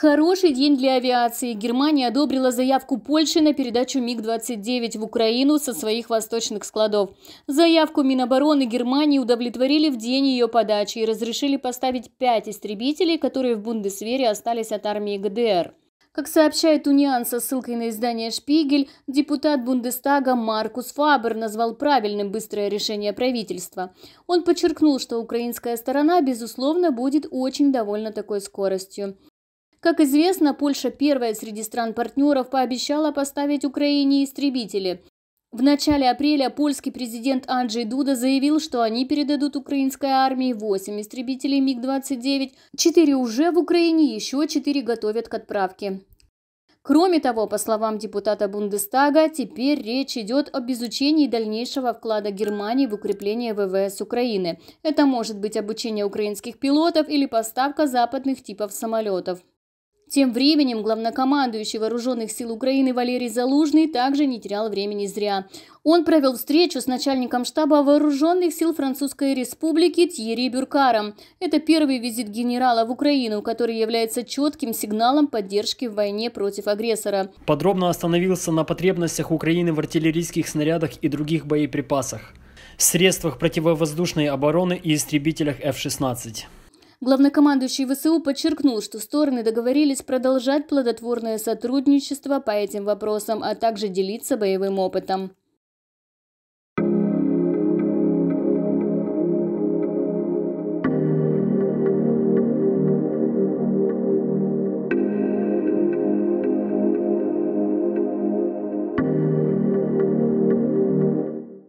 Хороший день для авиации. Германия одобрила заявку Польши на передачу МиГ-29 в Украину со своих восточных складов. Заявку Минобороны Германии удовлетворили в день ее подачи и разрешили поставить пять истребителей, которые в Бундесвере остались от армии ГДР. Как сообщает Униан со ссылкой на издание «Шпигель», депутат Бундестага Маркус Фабер назвал правильным быстрое решение правительства. Он подчеркнул, что украинская сторона, безусловно, будет очень довольна такой скоростью. Как известно, Польша первая среди стран-партнеров пообещала поставить Украине истребители. В начале апреля польский президент Анджей Дуда заявил, что они передадут украинской армии 8 истребителей МиГ-29, 4 уже в Украине, еще 4 готовят к отправке. Кроме того, по словам депутата Бундестага, теперь речь идет об изучении дальнейшего вклада Германии в укрепление ВВС Украины. Это может быть обучение украинских пилотов или поставка западных типов самолетов. Тем временем главнокомандующий Вооруженных сил Украины Валерий Залужный также не терял времени зря. Он провел встречу с начальником штаба Вооруженных сил Французской Республики Тьерри Бюркаром. Это первый визит генерала в Украину, который является четким сигналом поддержки в войне против агрессора. Подробно остановился на потребностях Украины в артиллерийских снарядах и других боеприпасах, средствах противовоздушной обороны и истребителях F-16. Главнокомандующий ВСУ подчеркнул, что стороны договорились продолжать плодотворное сотрудничество по этим вопросам, а также делиться боевым опытом.